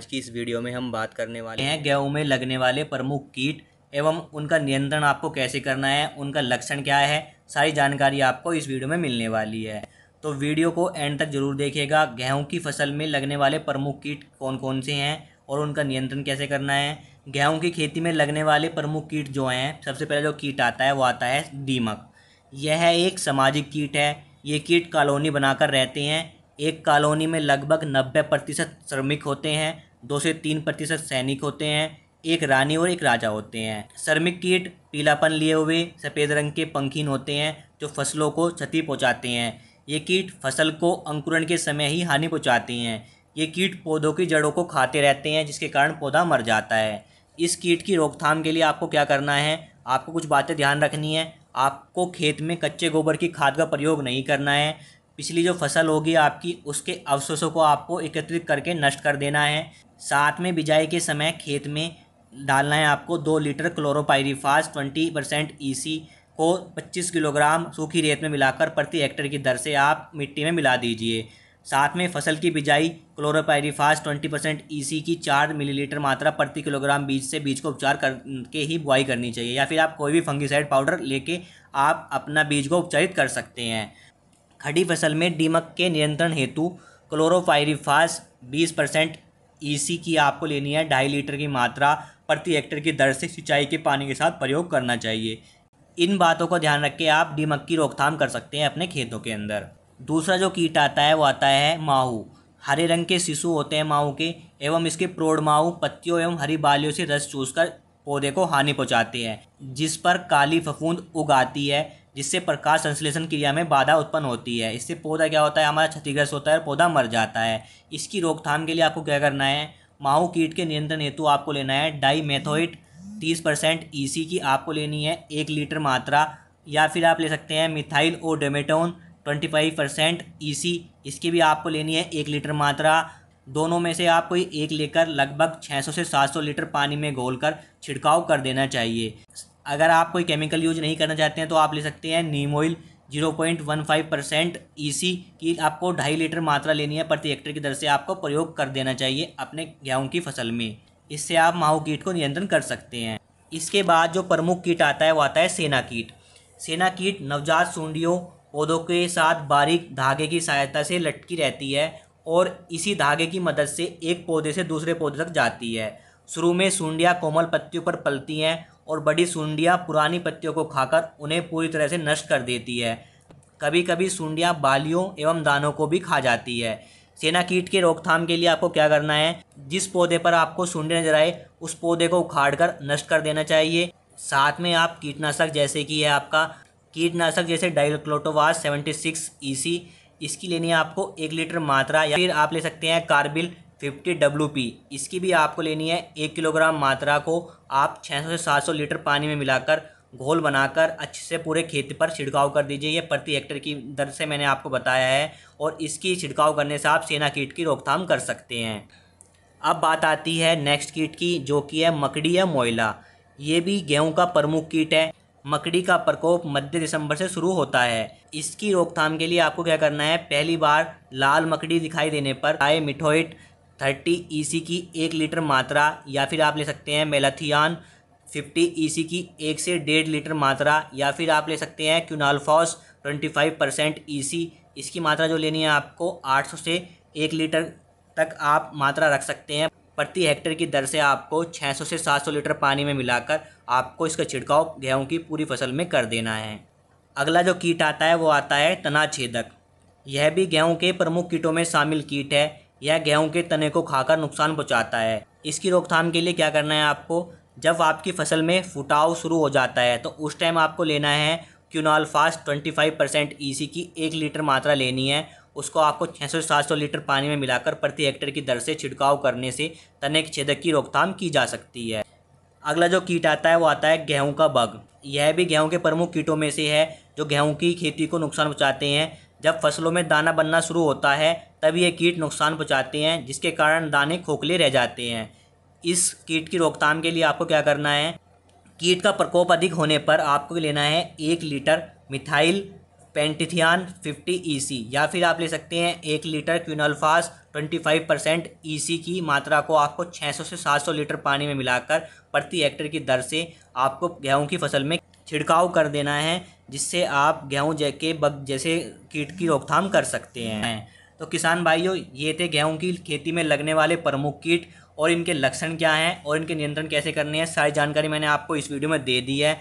आज की इस वीडियो में हम बात करने वाले हैं गेहूं में लगने वाले प्रमुख कीट एवं उनका नियंत्रण आपको कैसे करना है उनका लक्षण क्या है सारी जानकारी आपको इस वीडियो में मिलने वाली है तो वीडियो को एंड तक जरूर देखिएगा गेहूं की फसल में लगने वाले प्रमुख कीट कौन कौन से हैं और उनका नियंत्रण कैसे करना है गेहूँ की खेती में लगने वाले प्रमुख कीट जो हैं सबसे पहले जो कीट आता है वो आता है दीमक यह एक सामाजिक कीट है ये कीट कॉलोनी बनाकर रहते हैं एक कॉलोनी में लगभग नब्बे प्रतिशत श्रमिक होते हैं दो से तीन प्रतिशत सैनिक होते हैं एक रानी और एक राजा होते हैं श्रमिक कीट पीलापन लिए हुए सफ़ेद रंग के पंखीन होते हैं जो फसलों को क्षति पहुँचाते हैं ये कीट फसल को अंकुरण के समय ही हानि पहुँचाते हैं ये कीट पौधों की जड़ों को खाते रहते हैं जिसके कारण पौधा मर जाता है इस कीट की रोकथाम के लिए आपको क्या करना है आपको कुछ बातें ध्यान रखनी है आपको खेत में कच्चे गोबर की खाद का प्रयोग नहीं करना है पिछली जो फसल होगी आपकी उसके अवशेषों को आपको एकत्रित करके नष्ट कर देना है साथ में बिजाई के समय खेत में डालना है आपको दो litre chlorpyrifos twenty percent E e को पच्चीस किलोग्राम सूखी रेत में मिलाकर प्रति हेक्टर की दर से आप मिट्टी में मिला दीजिए साथ में फसल की बिजाई chlorpyrifos twenty percent E e की चार मिलीलीटर मात्रा प्रति किलोग्राम बीज से बीज को उपचार करके ही बुआई करनी चाहिए या फिर आप कोई भी फंगिसाइड पाउडर लेके आप अपना बीज को उपचारित कर सकते हैं खड़ी फसल में दीमक के नियंत्रण हेतु क्लोरोपाइरीफास बीस परसेंट ईसी e की आपको लेनी है ढाई लीटर की मात्रा प्रति हेक्टर की दर से सिंचाई के पानी के साथ प्रयोग करना चाहिए इन बातों को ध्यान रख के आप दीमक की रोकथाम कर सकते हैं अपने खेतों के अंदर दूसरा जो कीट आता है वो आता है माहू हरे रंग के शिशु होते हैं माहू के एवं इसके प्रोड़ माहू पत्तियों एवं हरी बालियों से रस चूसकर पौधे को हानि पहुंचाते हैं जिस पर काली फफूंद उगाती है जिससे प्रकाश संश्लेषण क्रिया में बाधा उत्पन्न होती है इससे पौधा क्या होता है हमारा क्षतिग्रस्त होता है और पौधा मर जाता है इसकी रोकथाम के लिए आपको क्या करना है माहू कीट के नियंत्रण हेतु आपको लेना है डाई मेथोइट तीस परसेंट ई e की आपको लेनी है एक लीटर मात्रा या फिर आप ले सकते हैं मिथाइल और demeton twenty five percent E e इसकी भी आपको लेनी है एक लीटर मात्रा दोनों में से आप कोई एक लेकर लगभग 600 से 700 लीटर पानी में घोलकर छिड़काव कर देना चाहिए अगर आप कोई केमिकल यूज नहीं करना चाहते हैं तो आप ले सकते हैं neem oil zero point one five percent E C की आपको ढाई लीटर मात्रा लेनी है प्रति हेक्टर की दर से आपको प्रयोग कर देना चाहिए अपने गेहूँ की फसल में इससे आप माहू कीट को नियंत्रण कर सकते हैं इसके बाद जो प्रमुख कीट आता है वो आता है सेना कीट सेना कीट नवजात सूंडियों पौधों के साथ बारीक धागे की सहायता से लटकी रहती है और इसी धागे की मदद से एक पौधे से दूसरे पौधे तक जाती है शुरू में सूंडियाँ कोमल पत्तियों पर पलती हैं और बड़ी सूंडियाँ पुरानी पत्तियों को खाकर उन्हें पूरी तरह से नष्ट कर देती है कभी कभी सूंडियाँ बालियों एवं दानों को भी खा जाती है सेना कीट के रोकथाम के लिए आपको क्या करना है जिस पौधे पर आपको सूंडी नजर आए उस पौधे को उखाड़ कर नष्ट कर देना चाहिए साथ में आप कीटनाशक जैसे कि है आपका कीटनाशक जैसे dichlorvos seventy six E e इसकी लेनी है आपको एक लीटर मात्रा या फिर आप ले सकते हैं कारबिल फिफ्टी डब्ल्यू पी इसकी भी आपको लेनी है एक किलोग्राम मात्रा को आप सौ से सात सौ लीटर पानी में मिलाकर घोल बनाकर अच्छे से पूरे खेत पर छिड़काव कर दीजिए ये प्रति हेक्टर की दर से मैंने आपको बताया है और इसकी छिड़काव करने से आप सेना कीट की रोकथाम कर सकते हैं अब बात आती है नेक्स्ट कीट की जो कि है मकड़ी या मोयला ये भी गेहूं का प्रमुख कीट है मकड़ी का प्रकोप मध्य दिसंबर से शुरू होता है इसकी रोकथाम के लिए आपको क्या करना है पहली बार लाल मकड़ी दिखाई देने पर आए मिठोइट थर्टी ई e की एक लीटर मात्रा या फिर आप ले सकते हैं मेलाथियान फिफ्टी ई e की एक से डेढ़ लीटर मात्रा या फिर आप ले सकते हैं quinalphos twenty five percent E e इसकी मात्रा जो लेनी है आपको आठ सौ से एक लीटर तक आप मात्रा रख सकते हैं प्रति हेक्टेयर की दर से आपको छः सौ से सात सौ लीटर पानी में मिलाकर आपको इसका छिड़काव गेहूँ की पूरी फसल में कर देना है अगला जो कीट आता है वो आता है तना छेदक यह भी गेहूँ के प्रमुख कीटों में शामिल कीट है यह गेहूं के तने को खाकर नुकसान पहुंचाता है इसकी रोकथाम के लिए क्या करना है आपको जब आपकी फसल में फुटाव शुरू हो जाता है तो उस टाइम आपको लेना है quinalphos twenty five percent E e की एक लीटर मात्रा लेनी है उसको आपको छः सौ सात सौ लीटर पानी में मिलाकर प्रति हेक्टेयर की दर से छिड़काव करने से तने के छेदक की रोकथाम की जा सकती है अगला जो कीट आता है वो आता है गेहूं का बग यह भी गेहूं के प्रमुख कीटों में से है जो गेहूं की खेती को नुकसान पहुँचाते हैं जब फसलों में दाना बनना शुरू होता है तब ये कीट नुकसान पहुँचाते हैं जिसके कारण दाने खोखले रह जाते हैं इस कीट की रोकथाम के लिए आपको क्या करना है कीट का प्रकोप अधिक होने पर आपको लेना है एक लीटर मिथाइल पेंटिथियान 50 ईसी e या फिर आप ले सकते हैं एक litre quinalphos 25 percent E e की मात्रा को आपको 600 से 700 लीटर पानी में मिलाकर प्रति हेक्टर की दर से आपको गेहूं की फसल में छिड़काव कर देना है जिससे आप गेहूँ जैके बग जैसे कीट की रोकथाम कर सकते हैं तो किसान भाइयों ये थे गेहूँ की खेती में लगने वाले प्रमुख कीट और इनके लक्षण क्या हैं और इनके नियंत्रण कैसे करने हैं सारी जानकारी मैंने आपको इस वीडियो में दे दी है